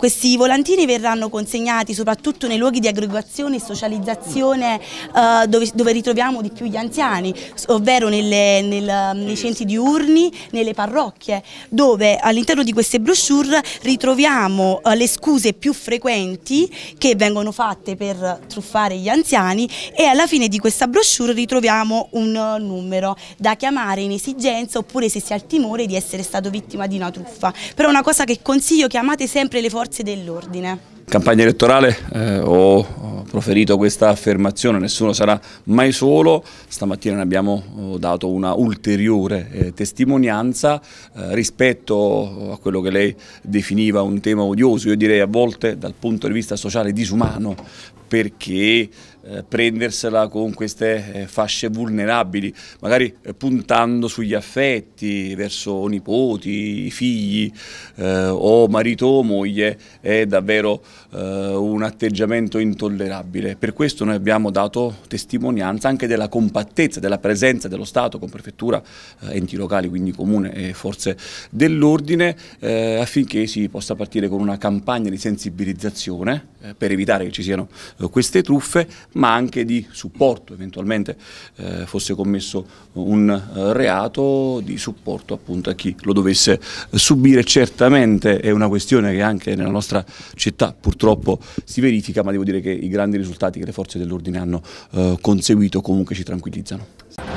Questi volantini verranno consegnati soprattutto nei luoghi di aggregazione e socializzazione eh, dove, dove, ritroviamo di più gli anziani, ovvero nelle, nel, um, nei centri diurni, nelle parrocchie, dove all'interno di queste brochure ritroviamo eh, le scuse più frequenti che vengono fatte per truffare gli anziani e alla fine di questa brochure ritroviamo un eh, numero da chiamare in esigenza oppure se si ha il timore di essere stato vittima di una truffa. Però una cosa che consiglio, chiamate sempre le forze forze dell'ordine. Campagna elettorale eh, ho proferito questa affermazione, nessuno sarà mai solo, stamattina ne abbiamo eh, dato una ulteriore eh, testimonianza eh, rispetto a quello che lei definiva un tema odioso, io direi a volte dal punto di vista sociale disumano, perché eh, prendersela con queste eh, fasce vulnerabili, magari eh, puntando sugli affetti verso nipoti, figli o marito o moglie, è davvero un atteggiamento intollerabile. Per questo noi abbiamo dato testimonianza anche della compattezza, della presenza dello Stato con prefettura, enti locali, quindi comune e forze dell'ordine, affinché si possa partire con una campagna di sensibilizzazione eh, per evitare che ci siano eh, queste truffe, ma anche di supporto, eventualmente eh, fosse commesso un eh, reato di supporto appunto a chi lo dovesse subire. Certamente è una questione che anche nella nostra città purtroppo si verifica, ma devo dire che i grandi risultati che le forze dell'ordine hanno eh, conseguito comunque ci tranquillizzano.